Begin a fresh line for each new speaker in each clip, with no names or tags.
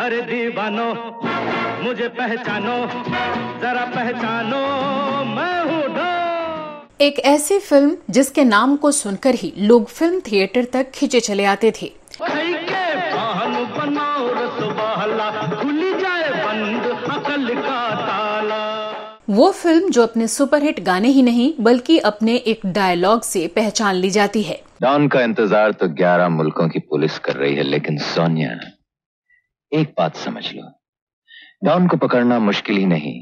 अरे दीवानो मुझे पहचानो जरा पहचानो मैं हूँ एक ऐसी फिल्म जिसके नाम को सुनकर ही लोग फिल्म थिएटर तक खींचे चले आते थे वो फिल्म जो अपने सुपरहिट गाने ही नहीं बल्कि अपने एक डायलॉग से पहचान ली जाती है डॉन का इंतजार तो 11 मुल्कों की पुलिस कर रही है लेकिन सोनिया एक बात समझ लो डॉन को पकड़ना मुश्किल ही नहीं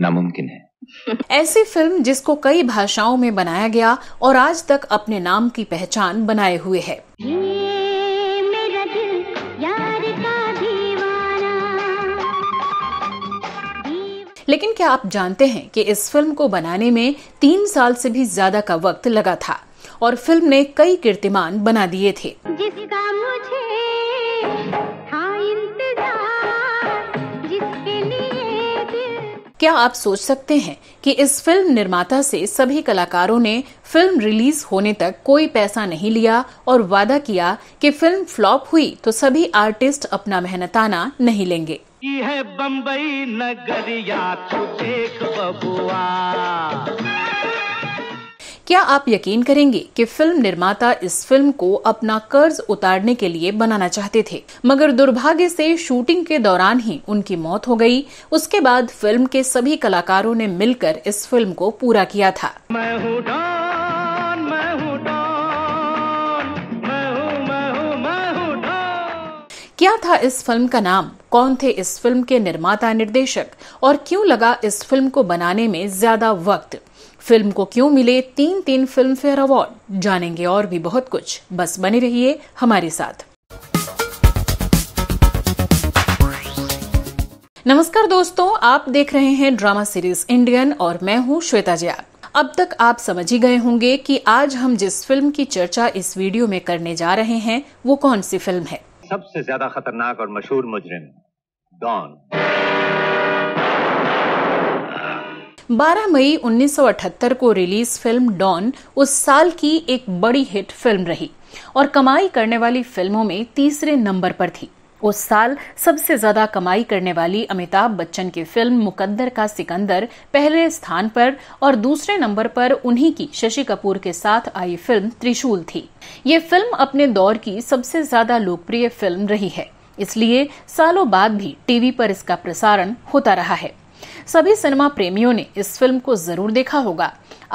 नामुमकिन है ऐसी फिल्म जिसको कई भाषाओं में बनाया गया और आज तक अपने नाम की पहचान बनाए हुए है लेकिन क्या आप जानते हैं कि इस फिल्म को बनाने में तीन साल से भी ज्यादा का वक्त लगा था और फिल्म ने कई कीर्तिमान बना दिए थे जिसका मुझे क्या आप सोच सकते हैं कि इस फिल्म निर्माता से सभी कलाकारों ने फिल्म रिलीज होने तक कोई पैसा नहीं लिया और वादा किया कि फिल्म फ्लॉप हुई तो सभी आर्टिस्ट अपना मेहनताना नहीं लेंगे है बम्बई नगरिया देख बबुआ क्या आप यकीन करेंगे कि फिल्म निर्माता इस फिल्म को अपना कर्ज उतारने के लिए बनाना चाहते थे मगर दुर्भाग्य से शूटिंग के दौरान ही उनकी मौत हो गई उसके बाद फिल्म के सभी कलाकारों ने मिलकर इस फिल्म को पूरा किया था क्या था इस फिल्म का नाम कौन थे इस फिल्म के निर्माता निर्देशक और क्यों लगा इस फिल्म को बनाने में ज्यादा वक्त फिल्म को क्यों मिले तीन तीन फिल्म फेयर अवार्ड जानेंगे और भी बहुत कुछ बस बने रहिए हमारे साथ नमस्कार दोस्तों आप देख रहे हैं ड्रामा सीरीज इंडियन और मैं हूं श्वेता जया अब तक आप समझ ही गए होंगे कि आज हम जिस फिल्म की चर्चा इस वीडियो में करने जा रहे हैं वो कौन सी फिल्म है सबसे ज्यादा खतरनाक और मशहूर मुजरिम डॉन 12 मई 1978 को रिलीज फिल्म डॉन उस साल की एक बड़ी हिट फिल्म रही और कमाई करने वाली फिल्मों में तीसरे नंबर पर थी उस साल सबसे ज्यादा कमाई करने वाली अमिताभ बच्चन की फिल्म मुकद्दर का सिकंदर पहले स्थान पर और दूसरे नंबर पर उन्हीं की शशि कपूर के साथ आई फिल्म त्रिशूल थी ये फिल्म अपने दौर की सबसे ज्यादा लोकप्रिय फिल्म रही है इसलिए सालों बाद भी टीवी पर इसका प्रसारण होता रहा है सभी सिनेमा प्रेमियों ने इस फिल्म को जरूर देखा होगा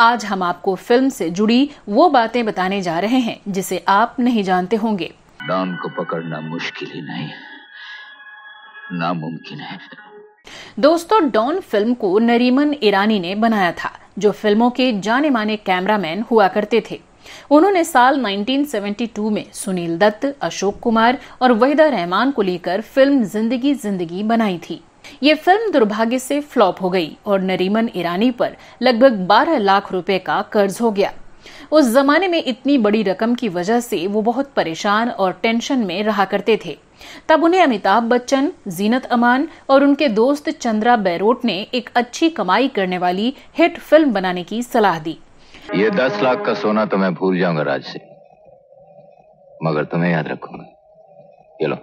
आज हम आपको फिल्म से जुड़ी वो बातें बताने जा रहे हैं जिसे आप नहीं जानते होंगे डॉन को पकड़ना मुश्किल ही नहीं नामुमकिन है दोस्तों डॉन फिल्म को नरीमन ईरानी ने बनाया था जो फिल्मों के जाने माने कैमरामैन हुआ करते थे उन्होंने साल 1972 में सुनील दत्त अशोक कुमार और वहीदा रहमान को लेकर फिल्म जिंदगी जिंदगी बनाई थी ये फिल्म दुर्भाग्य से फ्लॉप हो गई और नरीमन ईरानी पर लगभग 12 लाख रुपए का कर्ज हो गया उस जमाने में इतनी बड़ी रकम की वजह से वो बहुत परेशान और टेंशन में रहा करते थे तब उन्हें अमिताभ बच्चन जीनत अमान और उनके दोस्त चंद्रा बैरोट ने एक अच्छी कमाई करने वाली हिट फिल्म बनाने की सलाह दी ये दस लाख का सोना तो मैं भूल जाऊंगा राज से मगर तुम्हें याद रखूंगा ये लो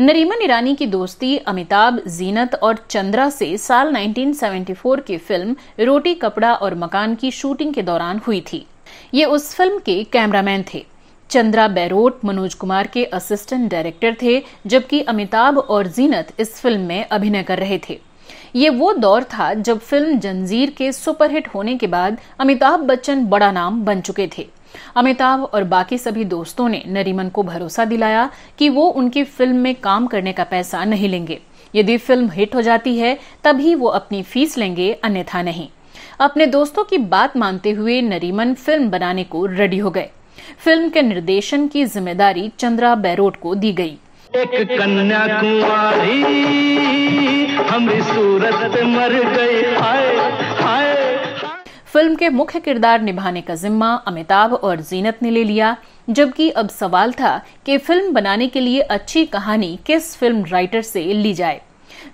नरीमन ईरानी की दोस्ती अमिताभ जीनत और चंद्रा से साल 1974 की फिल्म रोटी कपड़ा और मकान की शूटिंग के दौरान हुई थी ये उस फिल्म के कैमरामैन थे चंद्रा बैरोट मनोज कुमार के असिस्टेंट डायरेक्टर थे जबकि अमिताभ और जीनत इस फिल्म में अभिनय कर रहे थे ये वो दौर था जब फिल्म जंजीर के सुपरहिट होने के बाद अमिताभ बच्चन बड़ा नाम बन चुके थे अमिताभ और बाकी सभी दोस्तों ने नरीमन को भरोसा दिलाया कि वो उनकी फिल्म में काम करने का पैसा नहीं लेंगे यदि फिल्म हिट हो जाती है तभी वो अपनी फीस लेंगे अन्यथा नहीं अपने दोस्तों की बात मानते हुए नरीमन फिल्म बनाने को रेडी हो गए फिल्म के निर्देशन की जिम्मेदारी चंद्रा बैरोट को दी गई एक कुमारी हम सूरत मर गए आए फिल्म के मुख्य किरदार निभाने का जिम्मा अमिताभ और जीनत ने ले लिया जबकि अब सवाल था कि फिल्म बनाने के लिए अच्छी कहानी किस फिल्म राइटर से ली जाए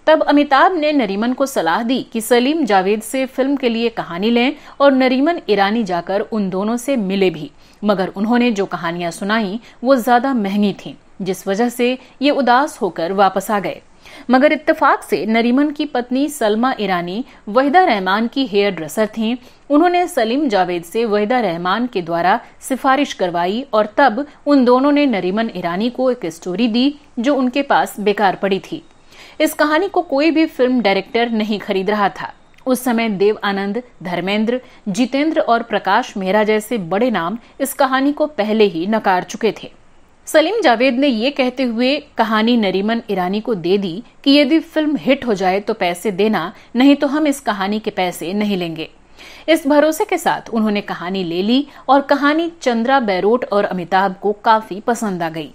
तब अमिताभ ने नरीमन को सलाह दी कि सलीम जावेद से फिल्म के लिए कहानी लें और नरीमन ईरानी जाकर उन दोनों से मिले भी मगर उन्होंने जो कहानियां सुनाई वो ज्यादा महंगी थीं जिस वजह से ये उदास होकर वापस आ गए मगर इत्तेफाक से नरीमन की पत्नी सलमा ईरानी वहीदा रहमान की हेयर ड्रेसर थी उन्होंने सलीम जावेद से वहीदा रहमान के द्वारा सिफारिश करवाई और तब उन दोनों ने नरीमन ईरानी को एक स्टोरी दी जो उनके पास बेकार पड़ी थी इस कहानी को कोई भी फिल्म डायरेक्टर नहीं खरीद रहा था उस समय देव आनंद धर्मेंद्र जितेंद्र और प्रकाश मेहरा जैसे बड़े नाम इस कहानी को पहले ही नकार चुके थे सलीम जावेद ने ये कहते हुए कहानी नरीमन ईरानी को दे दी कि यदि फिल्म हिट हो जाए तो पैसे देना नहीं तो हम इस कहानी के पैसे नहीं लेंगे इस भरोसे के साथ उन्होंने कहानी ले ली और कहानी चंद्रा बैरोट और अमिताभ को काफी पसंद आ गई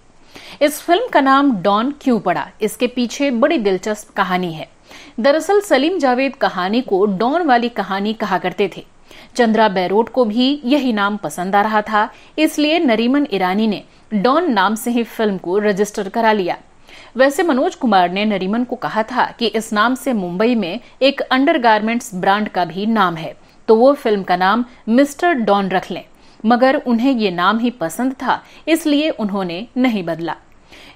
इस फिल्म का नाम डॉन क्यों पड़ा इसके पीछे बड़ी दिलचस्प कहानी है दरअसल सलीम जावेद कहानी को डॉन वाली कहानी कहा करते थे चंद्रा बैरोट को भी यही नाम पसंद आ रहा था इसलिए नरीमन ईरानी ने डॉन नाम से ही फिल्म को रजिस्टर करा लिया वैसे मनोज कुमार ने नरीमन को कहा था कि इस नाम से मुंबई में एक अंडरगारमेंट्स ब्रांड का भी नाम है तो वो फिल्म का नाम मिस्टर डॉन रख लें मगर उन्हें ये नाम ही पसंद था इसलिए उन्होंने नहीं बदला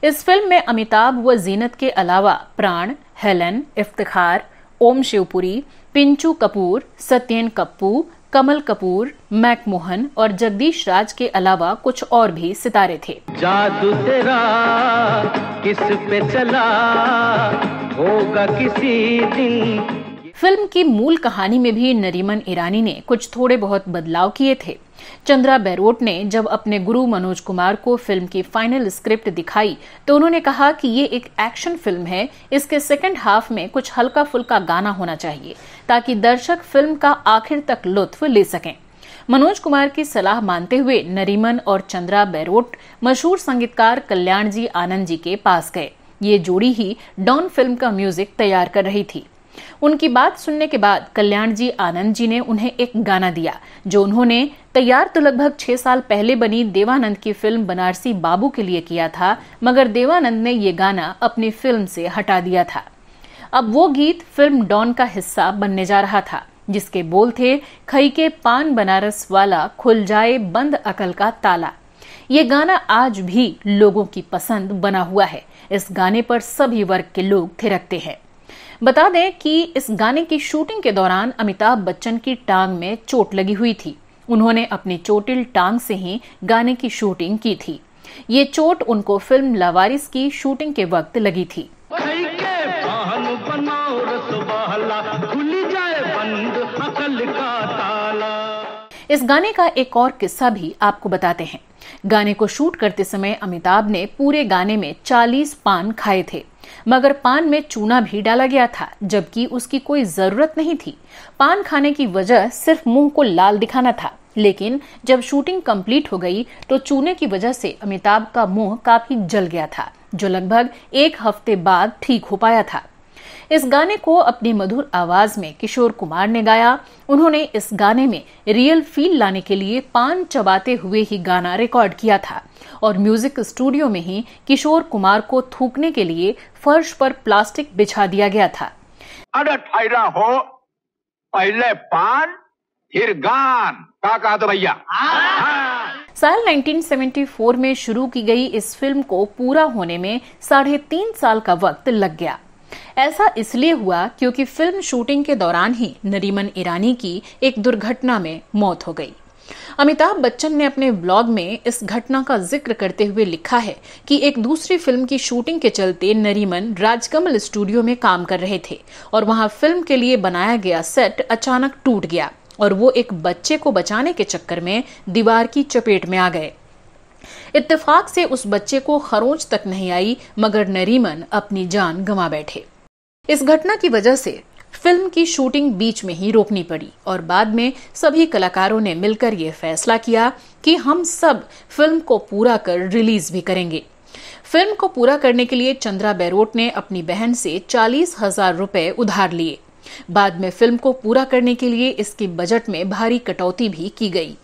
इस फिल्म में अमिताभ व जीनत के अलावा प्राण हेलन इफ्तिखार ओम शिवपुरी पिंचू कपूर सत्येन कप्पू कमल कपूर मैकमोहन और जगदीश राज के अलावा कुछ और भी सितारे थे जादू तेरा किस पे चला होगा किसी दिन फिल्म की मूल कहानी में भी नरीमन ईरानी ने कुछ थोड़े बहुत बदलाव किए थे चंद्रा बैरोट ने जब अपने गुरु मनोज कुमार को फिल्म की फाइनल स्क्रिप्ट दिखाई तो उन्होंने कहा कि ये एक एक्शन फिल्म है इसके सेकेंड हाफ में कुछ हल्का फुल्का गाना होना चाहिए ताकि दर्शक फिल्म का आखिर तक लुत्फ ले सकें मनोज कुमार की सलाह मानते हुए नरीमन और चंद्रा बैरोट मशहूर संगीतकार कल्याण जी आनंद जी के पास गए ये जोड़ी ही डॉन फिल्म का म्यूजिक तैयार कर रही थी उनकी बात सुनने के बाद कल्याण जी आनंद जी ने उन्हें एक गाना दिया जो उन्होंने तैयार तो लगभग छह साल पहले बनी देवानंद की फिल्म बनारसी बाबू के लिए किया था मगर देवानंद ने ये गाना अपनी फिल्म से हटा दिया था अब वो गीत फिल्म डॉन का हिस्सा बनने जा रहा था जिसके बोल थे खई के पान बनारस वाला खुल जाए बंद अकल का ताला ये गाना आज भी लोगों की पसंद बना हुआ है इस गाने पर सभी वर्ग के लोग थिरकते हैं बता दें कि इस गाने की शूटिंग के दौरान अमिताभ बच्चन की टांग में चोट लगी हुई थी उन्होंने अपनी चोटिल टांग से ही गाने की शूटिंग की थी ये चोट उनको फिल्म लावारिस की शूटिंग के वक्त लगी थी इस गाने का एक और किस्सा भी आपको बताते हैं गाने को शूट करते समय अमिताभ ने पूरे गाने में 40 पान खाए थे मगर पान में चूना भी डाला गया था जबकि उसकी कोई जरूरत नहीं थी पान खाने की वजह सिर्फ मुंह को लाल दिखाना था लेकिन जब शूटिंग कंप्लीट हो गई तो चूने की वजह से अमिताभ का मुंह काफी जल गया था जो लगभग एक हफ्ते बाद ठीक हो पाया था इस गाने को अपनी मधुर आवाज में किशोर कुमार ने गाया उन्होंने इस गाने में रियल फील लाने के लिए पान चबाते हुए ही गाना रिकॉर्ड किया था और म्यूजिक स्टूडियो में ही किशोर कुमार को थूकने के लिए फर्श पर प्लास्टिक बिछा दिया गया था अरे हो पहले पान फिर गान का कहा तो भैया हाँ। साल 1974 में शुरू की गई इस फिल्म को पूरा होने में साढ़े तीन साल का वक्त लग गया ऐसा इसलिए हुआ क्योंकि फिल्म शूटिंग के दौरान ही नरीमन ईरानी की एक दुर्घटना में मौत हो गई अमिताभ बच्चन ने अपने ब्लॉग में इस घटना का जिक्र करते हुए लिखा है कि एक दूसरी फिल्म की शूटिंग के चलते नरीमन राजकमल स्टूडियो में काम कर रहे थे और वहां फिल्म के लिए बनाया गया सेट अचानक टूट गया और वो एक बच्चे को बचाने के चक्कर में दीवार की चपेट में आ गए इत्तेफाक से उस बच्चे को खरोंच तक नहीं आई मगर नरीमन अपनी जान गंवा बैठे इस घटना की वजह से फिल्म की शूटिंग बीच में ही रोकनी पड़ी और बाद में सभी कलाकारों ने मिलकर ये फैसला किया कि हम सब फिल्म को पूरा कर रिलीज भी करेंगे फिल्म को पूरा करने के लिए चंद्रा बैरोट ने अपनी बहन से चालीस हजार रूपए उधार लिए बाद में फिल्म को पूरा करने के लिए इसके बजट में भारी कटौती भी की गई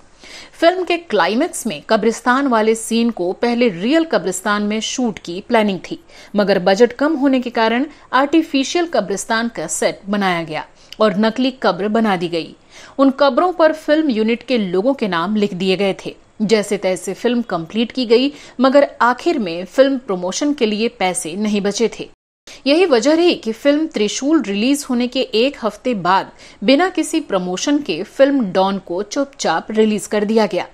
फिल्म के क्लाइमेक्स में कब्रिस्तान वाले सीन को पहले रियल कब्रिस्तान में शूट की प्लानिंग थी मगर बजट कम होने के कारण आर्टिफिशियल कब्रिस्तान का सेट बनाया गया और नकली कब्र बना दी गई उन कब्रों पर फिल्म यूनिट के लोगों के नाम लिख दिए गए थे जैसे तैसे फिल्म कंप्लीट की गई मगर आखिर में फिल्म प्रमोशन के लिए पैसे नहीं बचे थे यही वजह रही कि फिल्म त्रिशूल रिलीज होने के एक हफ्ते बाद बिना किसी प्रमोशन के फिल्म डॉन को चुपचाप रिलीज कर दिया गया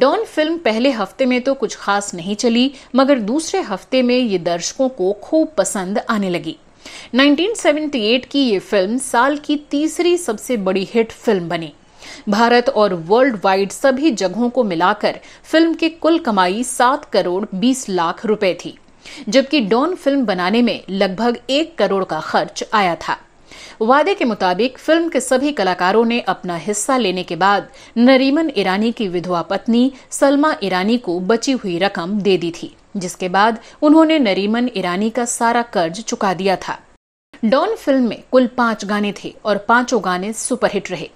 डॉन फिल्म पहले हफ्ते में तो कुछ खास नहीं चली मगर दूसरे हफ्ते में ये दर्शकों को खूब पसंद आने लगी 1978 की ये फिल्म साल की तीसरी सबसे बड़ी हिट फिल्म बनी भारत और वर्ल्ड वाइड सभी जगहों को मिलाकर फिल्म की कुल कमाई 7 करोड़ 20 लाख रुपए थी जबकि डॉन फिल्म बनाने में लगभग एक करोड़ का खर्च आया था वादे के मुताबिक फिल्म के सभी कलाकारों ने अपना हिस्सा लेने के बाद नरीमन ईरानी की विधवा पत्नी सलमा ईरानी को बची हुई रकम दे दी थी जिसके बाद उन्होंने नरीमन ईरानी का सारा कर्ज चुका दिया था डॉन फिल्म में कुल पांच गाने थे और पांचों गाने सुपरहिट रहे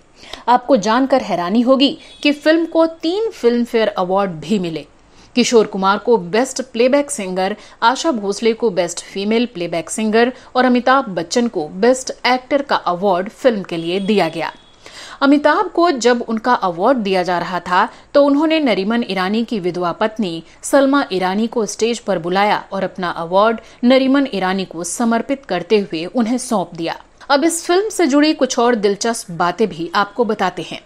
आपको जानकर हैरानी होगी कि फिल्म को तीन फिल्म फेयर अवार्ड भी मिले किशोर कुमार को best playback singer Asha Bhosle को बेस्ट फीमेल प्लेबैक सिंगर और अमिताभ बच्चन को बेस्ट एक्टर का अवार्ड फिल्म के लिए दिया गया अमिताभ को जब उनका अवार्ड दिया जा रहा था तो उन्होंने नरीमन ईरानी की विधवा पत्नी सलमा ईरानी को स्टेज पर बुलाया और अपना अवार्ड नरीमन ईरानी को समर्पित करते हुए उन्हें सौंप दिया अब इस फिल्म से जुड़ी कुछ और दिलचस्प बातें भी आपको बताते हैं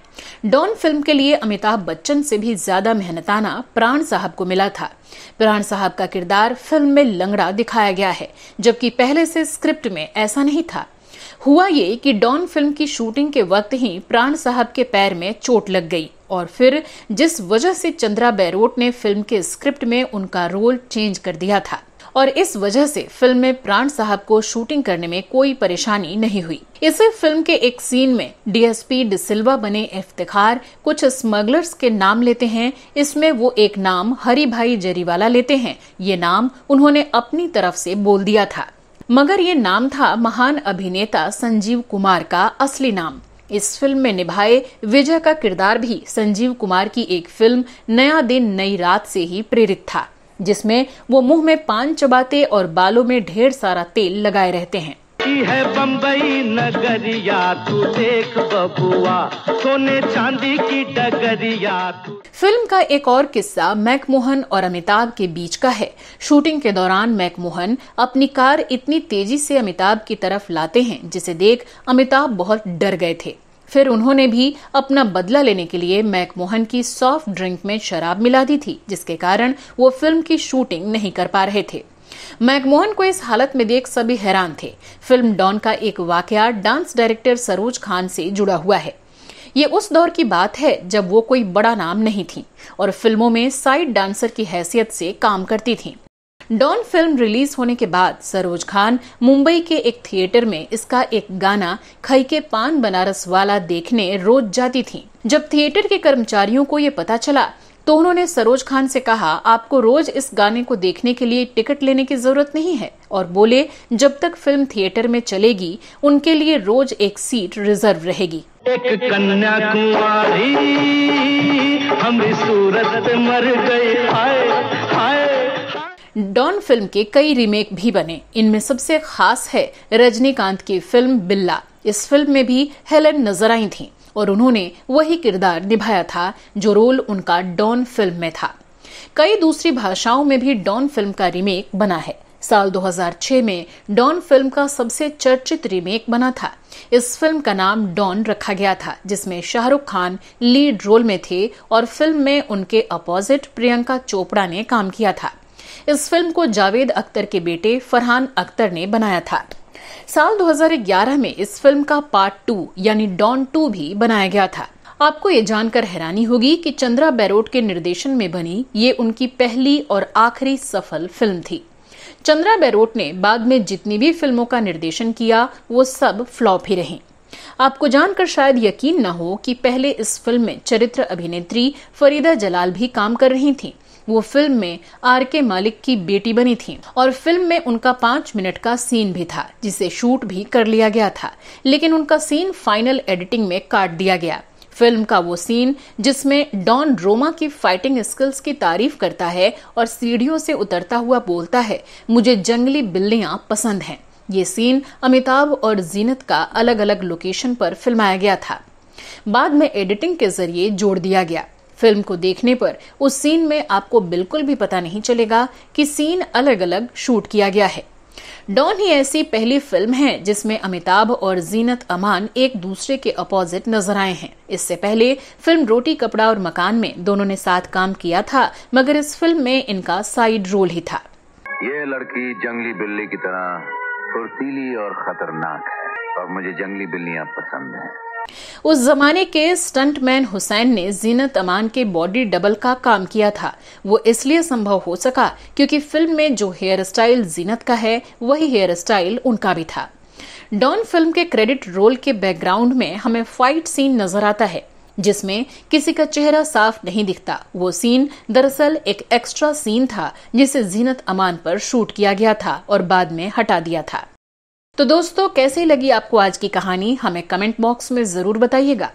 डॉन फिल्म के लिए अमिताभ बच्चन से भी ज्यादा मेहनताना प्राण साहब को मिला था प्राण साहब का किरदार फिल्म में लंगड़ा दिखाया गया है जबकि पहले से स्क्रिप्ट में ऐसा नहीं था हुआ ये कि डॉन फिल्म की शूटिंग के वक्त ही प्राण साहब के पैर में चोट लग गई और फिर जिस वजह से चंद्रा बैरोट ने फिल्म के स्क्रिप्ट में उनका रोल चेंज कर दिया था और इस वजह से फिल्म में प्राण साहब को शूटिंग करने में कोई परेशानी नहीं हुई इसे फिल्म के एक सीन में डीएसपी डिसिल्वा बने इफ्तिखार कुछ स्मगलर्स के नाम लेते हैं इसमें वो एक नाम हरी भाई जरीवाला लेते हैं ये नाम उन्होंने अपनी तरफ से बोल दिया था मगर ये नाम था महान अभिनेता संजीव कुमार का असली नाम इस फिल्म में निभाए विजय का किरदार भी संजीव कुमार की एक फिल्म नया दिन नई रात से ही प्रेरित था जिसमें वो मुंह में पान चबाते और बालों में ढेर सारा तेल लगाए रहते हैं है बम्बई नगरिया तू देख बबुआ सोने चांदी की डगरिया फिल्म का एक और किस्सा मैकमोहन और अमिताभ के बीच का है शूटिंग के दौरान मैकमोहन अपनी कार इतनी तेजी से अमिताभ की तरफ लाते हैं जिसे देख अमिताभ बहुत डर गए थे फिर उन्होंने भी अपना बदला लेने के लिए मैकमोहन की सॉफ्ट ड्रिंक में शराब मिला दी थी जिसके कारण वो फिल्म की शूटिंग नहीं कर पा रहे थे मैकमोहन को इस हालत में देख सभी हैरान थे फिल्म डॉन का एक वाकया डांस डायरेक्टर सरोज खान से जुड़ा हुआ है ये उस दौर की बात है जब वो कोई बड़ा नाम नहीं थी और फिल्मों में साइड डांसर की हैसियत से काम करती थी डॉन फिल्म रिलीज होने के बाद सरोज खान मुंबई के एक थिएटर में इसका एक गाना खई के पान बनारस वाला देखने रोज जाती थी जब थिएटर के कर्मचारियों को ये पता चला तो उन्होंने सरोज खान से कहा आपको रोज इस गाने को देखने के लिए टिकट लेने की जरूरत नहीं है और बोले जब तक फिल्म थिएटर में चलेगी उनके लिए रोज एक सीट रिजर्व रहेगी एक कुमारी हम सूरत मर गए आए, आए। डॉन फिल्म के कई रीमेक भी बने इनमें सबसे खास है रजनीकांत की फिल्म बिल्ला इस फिल्म में भी हेलन नजर आई थी और उन्होंने वही किरदार निभाया था जो रोल उनका डॉन फिल्म में था कई दूसरी भाषाओं में भी डॉन फिल्म का रीमेक बना है साल 2006 में डॉन फिल्म का सबसे चर्चित रीमेक बना था इस फिल्म का नाम डॉन रखा गया था जिसमें शाहरुख खान लीड रोल में थे और फिल्म में उनके अपोजिट प्रियंका चोपड़ा ने काम किया था इस फिल्म को जावेद अख्तर के बेटे फरहान अख्तर ने बनाया था साल 2011 में इस फिल्म का पार्ट टू यानी डॉन टू भी बनाया गया था आपको ये जानकर हैरानी होगी कि चंद्रा बैरोट के निर्देशन में बनी ये उनकी पहली और आखिरी सफल फिल्म थी चंद्रा बैरोट ने बाद में जितनी भी फिल्मों का निर्देशन किया वो सब फ्लॉप ही रहे आपको जानकर शायद यकीन न हो कि पहले इस फिल्म में चरित्र अभिनेत्री फरीदा जलाल भी काम कर रही थीं वो फिल्म में आर के मालिक की बेटी बनी थी और फिल्म में उनका पांच मिनट का सीन भी था जिसे शूट भी कर लिया गया था लेकिन उनका सीन फाइनल एडिटिंग में काट दिया गया फिल्म का वो सीन जिसमें डॉन रोमा की फाइटिंग स्किल्स की तारीफ करता है और सीढ़ियों से उतरता हुआ बोलता है मुझे जंगली बिल्लियां पसंद हैं ये सीन अमिताभ और जीनत का अलग अलग लोकेशन पर फिल्माया गया था बाद में एडिटिंग के जरिए जोड़ दिया गया फिल्म को देखने पर उस सीन में आपको बिल्कुल भी पता नहीं चलेगा कि सीन अलग अलग शूट किया गया है डॉन ही ऐसी पहली फिल्म है जिसमें अमिताभ और जीनत अमान एक दूसरे के अपोजिट नजर आए हैं इससे पहले फिल्म रोटी कपड़ा और मकान में दोनों ने साथ काम किया था मगर इस फिल्म में इनका साइड रोल ही था ये लड़की जंगली बिल्ली की तरह फुर्तीली और खतरनाक है और मुझे जंगली बिल्लियाँ पसंद है उस जमाने के स्टंटमैन हुसैन ने जीनत अमान के बॉडी डबल का काम किया था वो इसलिए संभव हो सका क्योंकि फिल्म में जो हेयर स्टाइल जीनत का है वही हेयर स्टाइल उनका भी था डॉन फिल्म के क्रेडिट रोल के बैकग्राउंड में हमें फाइट सीन नजर आता है जिसमें किसी का चेहरा साफ नहीं दिखता वो सीन दरअसल एक एक्स्ट्रा सीन था जिसे जीनत अमान पर शूट किया गया था और बाद में हटा दिया था तो दोस्तों कैसी लगी आपको आज की कहानी हमें कमेंट बॉक्स में ज़रूर बताइएगा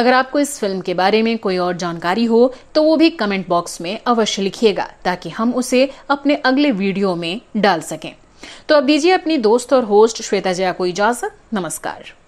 अगर आपको इस फिल्म के बारे में कोई और जानकारी हो तो वो भी कमेंट बॉक्स में अवश्य लिखिएगा ताकि हम उसे अपने अगले वीडियो में डाल सकें तो अब दीजिए अपनी दोस्त और होस्ट श्वेता जया को इजाज़त नमस्कार